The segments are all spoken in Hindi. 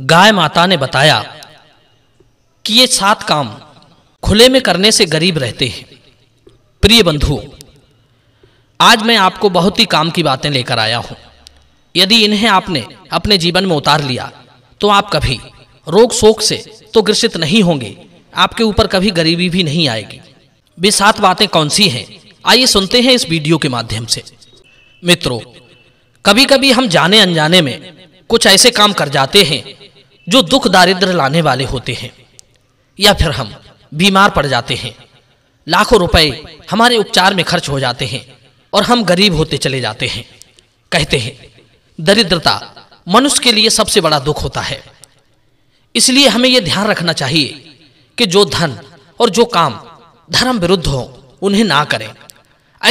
गाय माता ने बताया कि ये सात काम खुले में करने से गरीब रहते हैं प्रिय बंधु आज मैं आपको बहुत ही काम की बातें लेकर आया हूं यदि इन्हें आपने अपने जीवन में उतार लिया तो आप कभी रोग शोक से तो ग्रसित नहीं होंगे आपके ऊपर कभी गरीबी भी नहीं आएगी वे सात बातें कौन सी हैं आइए सुनते हैं इस वीडियो के माध्यम से मित्रों कभी कभी हम जाने अनजाने में कुछ ऐसे काम कर जाते हैं जो दुख दारिद्र लाने वाले होते हैं या फिर हम बीमार पड़ जाते हैं लाखों रुपए हमारे उपचार में खर्च हो जाते हैं और हम गरीब होते चले जाते हैं कहते हैं दरिद्रता मनुष्य के लिए सबसे बड़ा दुख होता है इसलिए हमें यह ध्यान रखना चाहिए कि जो धन और जो काम धर्म विरुद्ध हो उन्हें ना करें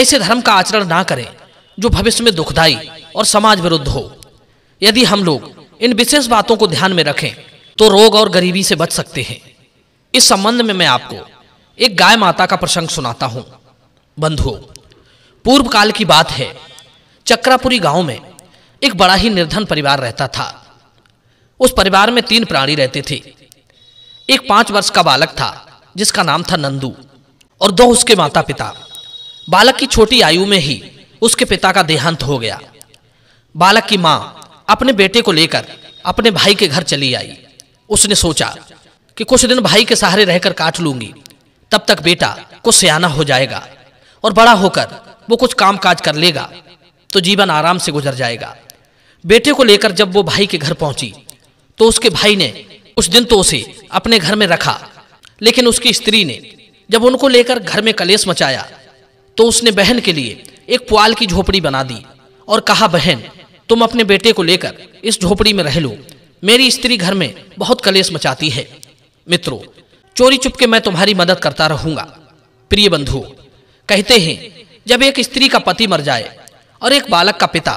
ऐसे धर्म का आचरण ना करें जो भविष्य में दुखदायी और समाज विरुद्ध हो यदि हम लोग इन विशेष बातों को ध्यान में रखें तो रोग और गरीबी से बच सकते हैं इस संबंध में मैं आपको एक गाय माता का प्रसंग सुनाता हूं बंधु पूर्व काल की बात है चक्रापुरी गांव में एक बड़ा ही निर्धन परिवार रहता था उस परिवार में तीन प्राणी रहते थे एक पांच वर्ष का बालक था जिसका नाम था नंदू और दो उसके माता पिता बालक की छोटी आयु में ही उसके पिता का देहांत हो गया बालक की मां अपने बेटे को लेकर अपने भाई के घर चली आई उसने सोचा कि कुछ दिन भाई के सहारे रहकर काट लूंगी तब तक बेटा कुछ सयाना हो जाएगा और बड़ा होकर वो कुछ काम काज कर लेगा तो जीवन आराम से गुजर जाएगा बेटे को लेकर जब वो भाई के घर पहुंची तो उसके भाई ने उस दिन तो उसे अपने घर में रखा लेकिन उसकी स्त्री ने जब उनको लेकर घर में कलेस मचाया तो उसने बहन के लिए एक पुआल की झोपड़ी बना दी और कहा बहन तुम अपने बेटे को लेकर इस झोपड़ी में रह लो मेरी स्त्री घर में बहुत कलेश मचाती है मित्रों चोरी चुपके मैं तुम्हारी मदद करता रहूंगा प्रिय बंधु कहते हैं जब एक स्त्री का पति मर जाए और एक बालक का पिता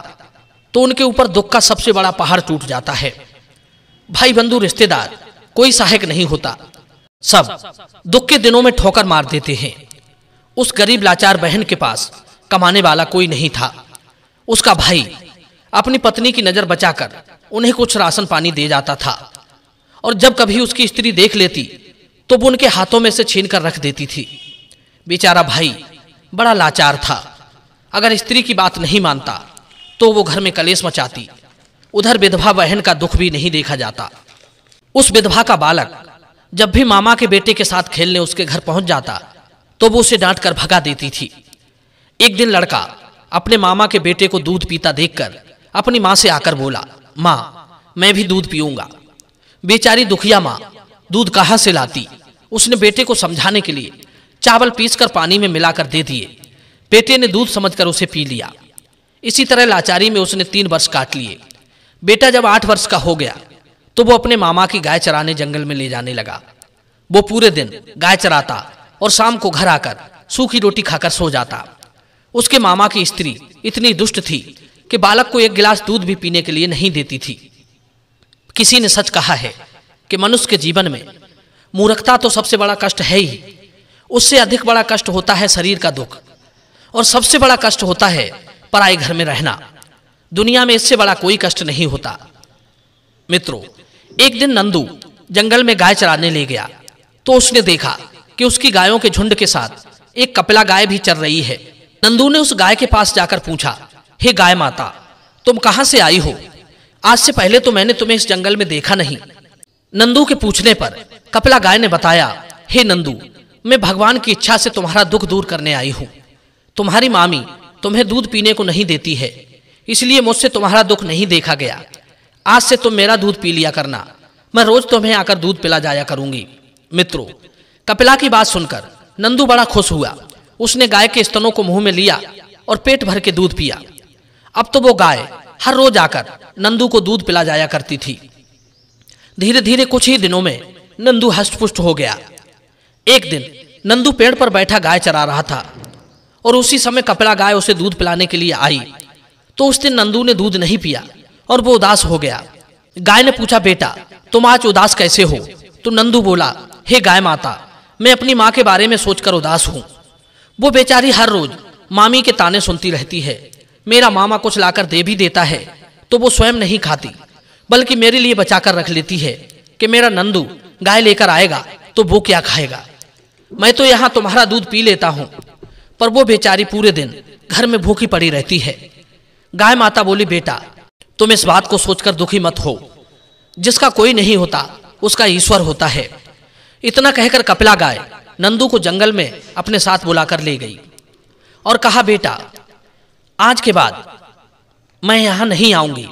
तो उनके ऊपर दुख का सबसे बड़ा पहाड़ टूट जाता है भाई बंधु रिश्तेदार कोई सहायक नहीं होता सब दुख के दिनों में ठोकर मार देते हैं उस गरीब लाचार बहन के पास कमाने वाला कोई नहीं था उसका भाई अपनी पत्नी की नज़र बचाकर उन्हें कुछ राशन पानी दे जाता था और जब कभी उसकी स्त्री देख लेती तो वो उनके हाथों में से छीन कर रख देती थी बेचारा भाई बड़ा लाचार था अगर स्त्री की बात नहीं मानता तो वो घर में कलेश मचाती उधर विधवा बहन का दुख भी नहीं देखा जाता उस विधवा का बालक जब भी मामा के बेटे के साथ खेलने उसके घर पहुंच जाता तो वो उसे डांट कर भगा देती थी एक दिन लड़का अपने मामा के बेटे को दूध पीता देखकर अपनी माँ से आकर बोला माँ मैं भी दूध पीऊंगा बेचारी दुखिया माँ दूध कहाँ से लाती उसने बेटे को समझाने के लिए चावल पीसकर पानी में मिलाकर दे दिए बेटे ने दूध समझकर उसे पी लिया इसी तरह लाचारी में उसने तीन वर्ष काट लिए बेटा जब आठ वर्ष का हो गया तो वो अपने मामा की गाय चराने जंगल में ले जाने लगा वो पूरे दिन गाय चराता और शाम को घर आकर सूखी रोटी खाकर सो जाता उसके मामा की स्त्री इतनी दुष्ट थी कि बालक को एक गिलास दूध भी पीने के लिए नहीं देती थी किसी ने सच कहा है कि मनुष्य के जीवन में मूर्खता तो सबसे बड़ा कष्ट है ही उससे अधिक बड़ा कष्ट होता है शरीर का दुख और सबसे बड़ा कष्ट होता है पराए घर में रहना दुनिया में इससे बड़ा कोई कष्ट नहीं होता मित्रों एक दिन नंदू जंगल में गाय चराने ले गया तो उसने देखा कि उसकी गायों के झुंड के साथ एक कपिला गाय भी चल रही है नंदू ने उस गाय के पास जाकर पूछा हे गाय माता तुम कहां से आई हो आज से पहले तो मैंने तुम्हें इस जंगल में देखा नहीं नंदू के पूछने पर कपिला गाय ने बताया हे नंदू मैं भगवान की इच्छा से तुम्हारा दुख दूर करने आई हूँ तुम्हारी मामी तुम्हें दूध पीने को नहीं देती है इसलिए मुझसे तुम्हारा दुख नहीं देखा गया आज से तुम मेरा दूध पी लिया करना मैं रोज तुम्हें आकर दूध पिला जाया करूंगी मित्रों कपिला की बात सुनकर नंदू बड़ा खुश हुआ उसने गाय के स्तनों को मुंह में लिया और पेट भर के दूध पिया अब तो वो गाय हर रोज आकर नंदू को दूध पिला जाया करती थी धीरे धीरे कुछ ही दिनों में नंदू हष्टपुष्ट हो गया एक दिन नंदू पेड़ पर बैठा गाय चरा रहा था और उसी समय कपिला गाय उसे दूध पिलाने के लिए आई तो उस दिन नंदू ने दूध नहीं पिया और वो उदास हो गया गाय ने पूछा बेटा तुम आज उदास कैसे हो तो नंदू बोला हे गाय माता मैं अपनी माँ के बारे में सोचकर उदास हूं वो बेचारी हर रोज मामी के ताने सुनती रहती है मेरा मामा कुछ लाकर दे भी देता है तो वो स्वयं नहीं खाती बल्कि मेरे लिए बचा कर रख लेती है कि मेरा नंदू गाय लेकर आएगा तो वो क्या खाएगा मैं तो यहाँ तुम्हारा दूध पी लेता हूँ पर वो बेचारी पूरे दिन घर में भूखी पड़ी रहती है गाय माता बोली बेटा तुम इस बात को सोचकर दुखी मत हो जिसका कोई नहीं होता उसका ईश्वर होता है इतना कहकर कपिला गाय नंदू को जंगल में अपने साथ बुलाकर ले गई और कहा बेटा आज के बाद मैं यहां नहीं आऊंगी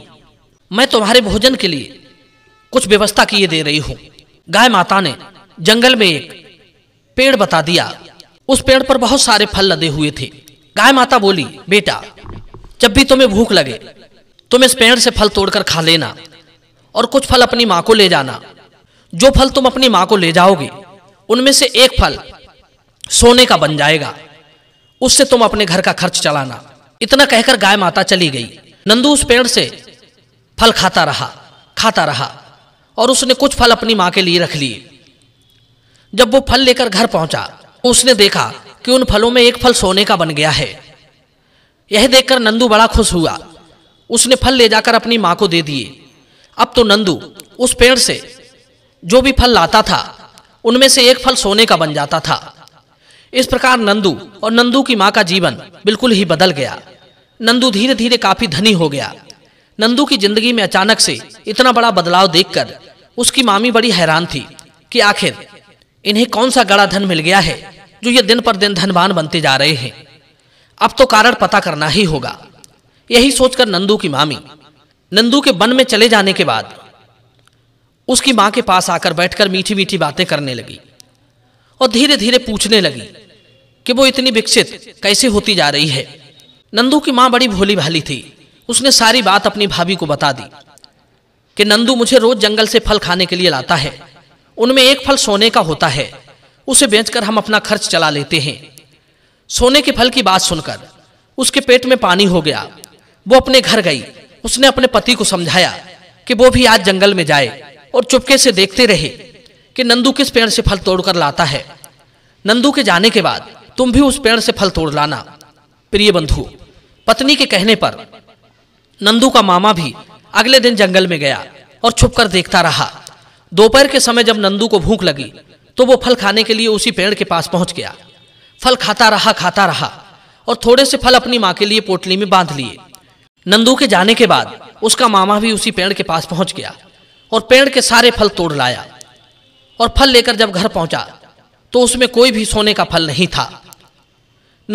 मैं तुम्हारे भोजन के लिए कुछ व्यवस्था किए दे रही हूं गाय माता ने जंगल में एक पेड़ बता दिया उस पेड़ पर बहुत सारे फल लदे हुए थे गाय माता बोली बेटा जब भी तुम्हें भूख लगे तुम इस पेड़ से फल तोड़कर खा लेना और कुछ फल अपनी माँ को ले जाना जो फल तुम अपनी माँ को ले जाओगे उनमें से एक फल सोने का बन जाएगा उससे तुम अपने घर का खर्च चलाना इतना कहकर गाय माता चली गई नंदू उस पेड़ से फल खाता रहा खाता रहा और उसने कुछ फल अपनी मां के लिए रख लिए जब वो फल लेकर घर पहुंचा उसने देखा कि उन फलों में एक फल सोने का बन गया है यह देखकर नंदू बड़ा खुश हुआ उसने फल ले जाकर अपनी माँ को दे दिए अब तो नंदू उस पेड़ से जो भी फल लाता था उनमें से एक फल सोने का बन जाता था इस प्रकार नंदू और नंदू की माँ का जीवन बिल्कुल ही बदल गया नंदू धीरे धीरे काफी धनी हो गया नंदू की जिंदगी में अचानक से इतना बड़ा बदलाव देखकर उसकी मामी बड़ी हैरान थी कि आखिर इन्हें कौन सा गड़ा धन मिल गया है जो ये दिन पर दिन धनवान बनते जा रहे हैं अब तो कारण पता करना ही होगा यही सोचकर नंदू की मामी नंदू के वन में चले जाने के बाद उसकी मां के पास आकर बैठकर मीठी मीठी बातें करने लगी और धीरे धीरे पूछने लगी कि वो इतनी विकसित कैसे होती जा रही है नंदू की माँ बड़ी भोली भाली थी उसने सारी बात अपनी भाभी को बता दी कि नंदू मुझे रोज जंगल से फल खाने के लिए लाता है उनमें एक फल सोने का होता है उसे बेचकर हम अपना खर्च चला लेते हैं सोने के फल की बात सुनकर उसके पेट में पानी हो गया वो अपने घर गई उसने अपने पति को समझाया कि वो भी आज जंगल में जाए और चुपके से देखते रहे कि नंदू किस पेड़ से फल तोड़कर लाता है नंदू के जाने के बाद तुम भी उस पेड़ से फल तोड़ लाना प्रिय बंधु पत्नी के कहने पर नंदू का मामा भी अगले दिन जंगल में गया और छुपकर देखता रहा दोपहर के समय जब नंदू को भूख लगी तो वो फल खाने के लिए उसी पेड़ के पास पहुंच गया फल खाता रहा खाता रहा और थोड़े से फल अपनी माँ के लिए पोटली में बांध लिए नंदू के जाने के बाद उसका मामा भी उसी पेड़ के पास पहुंच गया और पेड़ के सारे फल तोड़ लाया और फल लेकर जब घर पहुंचा तो उसमें कोई भी सोने का फल नहीं था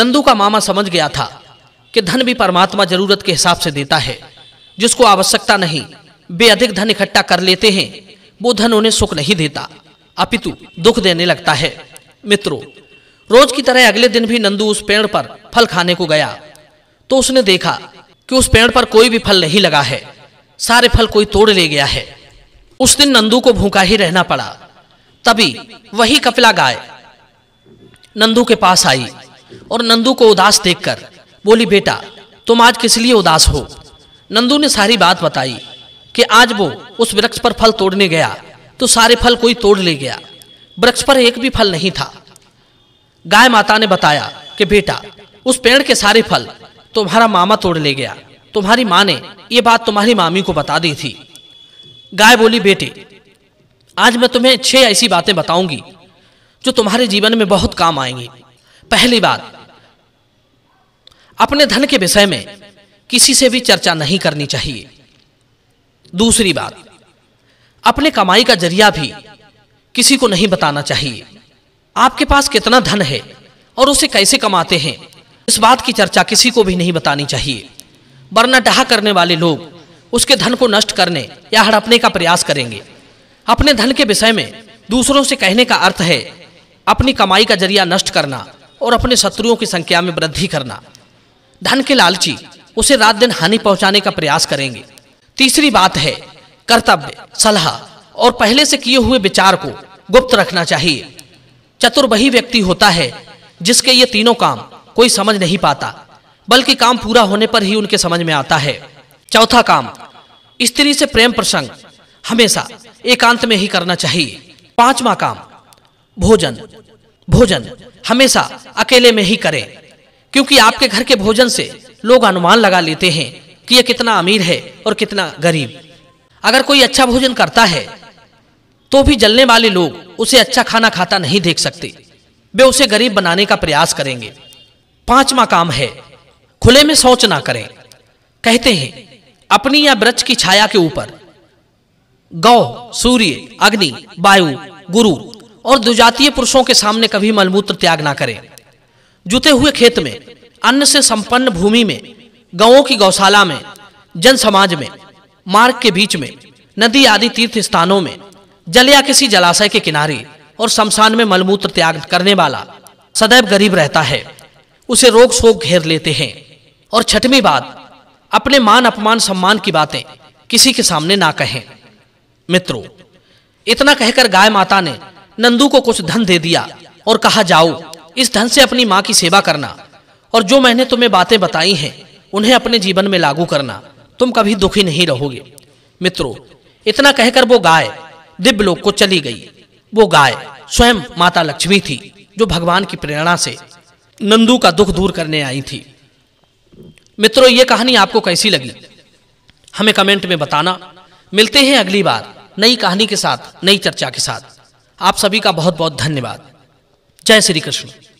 नंदू का मामा समझ गया था कि धन भी परमात्मा जरूरत के हिसाब से देता है जिसको आवश्यकता नहीं वे अधिक धन इकट्ठा कर लेते हैं वो धन उन्हें सुख नहीं देता अपितु दुख देने लगता है मित्रों रोज की तरह अगले दिन भी नंदू उस पेड़ पर फल खाने को गया तो उसने देखा कि उस पेड़ पर कोई भी फल नहीं लगा है सारे फल कोई तोड़ ले गया है उस दिन नंदू को भूखा ही रहना पड़ा तभी वही कपिला गाय नंदू के पास आई और नंदू को उदास देखकर बोली बेटा तुम आज किस लिए उदास हो नंदू ने सारी बात बताई कि आज वो उस वृक्ष पर फल तोड़ने गया तो सारे फल कोई तोड़ ले गया वृक्ष पर एक भी फल नहीं था गाय माता ने बताया कि बेटा उस पेड़ के सारे फल तुम्हारा मामा तोड़ ले गया तुम्हारी माँ ने यह बात तुम्हारी मामी को बता दी थी गाय बोली बेटे आज मैं तुम्हें छह ऐसी बातें बताऊंगी जो तुम्हारे जीवन में बहुत काम आएंगी पहली बात अपने धन के विषय में किसी से भी चर्चा नहीं करनी चाहिए दूसरी बात अपने कमाई का जरिया भी किसी को नहीं बताना चाहिए आपके पास कितना धन है और उसे कैसे कमाते हैं इस बात की चर्चा किसी को भी नहीं बतानी चाहिए वरना डहा करने वाले लोग उसके धन को नष्ट करने या हड़पने का प्रयास करेंगे अपने धन के विषय में दूसरों से कहने का अर्थ है अपनी कमाई का जरिया नष्ट करना और अपने शत्रुओं की संख्या में वृद्धि करना धन के लालची उसे रात दिन हानि पहुंचाने का प्रयास करेंगे तीसरी बात है कर्तव्य सलाह और पहले से किए हुए विचार को गुप्त रखना चाहिए चतुर वही व्यक्ति होता है जिसके ये तीनों काम कोई समझ नहीं पाता बल्कि काम पूरा होने पर ही उनके समझ में आता है चौथा काम स्त्री से प्रेम प्रसंग हमेशा एकांत में ही करना चाहिए पांचवा काम भोजन भोजन हमेशा अकेले में ही करें क्योंकि आपके घर के भोजन से लोग अनुमान लगा लेते हैं कि यह कितना अमीर है और कितना गरीब अगर कोई अच्छा भोजन करता है तो भी जलने वाले लोग उसे अच्छा खाना खाता नहीं देख सकते वे उसे गरीब बनाने का प्रयास करेंगे पांचवा काम है खुले में शौच ना करें कहते हैं अपनी या ब्रज की छाया के ऊपर गौ सूर्य अग्नि वायु गुरु और दुजातीय पुरुषों के सामने कभी मलमूत्र त्याग ना करें जुते हुए खेत में अन्न से संपन्न भूमि में गांवों की गौशाला में जन समाज में मार्ग के बीच में नदी आदि तीर्थ स्थानों में जल या किसी जलाशय के किनारे और शमशान में मलमूत्र त्याग करने वाला सदैव गरीब रहता है उसे रोग शोक घेर लेते हैं और छठवीं बात अपने मान अपमान सम्मान की बातें किसी के सामने ना कहें मित्रों इतना कहकर गाय माता ने नंदू को कुछ धन दे दिया और कहा जाओ इस ढंग से अपनी माँ की सेवा करना और जो मैंने तुम्हें बातें बताई हैं उन्हें अपने जीवन में लागू करना तुम कभी दुखी नहीं रहोगे मित्रों इतना कहकर वो गाय दिव्य लोक को चली गई वो गाय स्वयं माता लक्ष्मी थी जो भगवान की प्रेरणा से नंदू का दुख दूर करने आई थी मित्रों ये कहानी आपको कैसी लगी हमें कमेंट में बताना मिलते हैं अगली बार नई कहानी के साथ नई चर्चा के साथ आप सभी का बहुत बहुत धन्यवाद जय श्री कृष्ण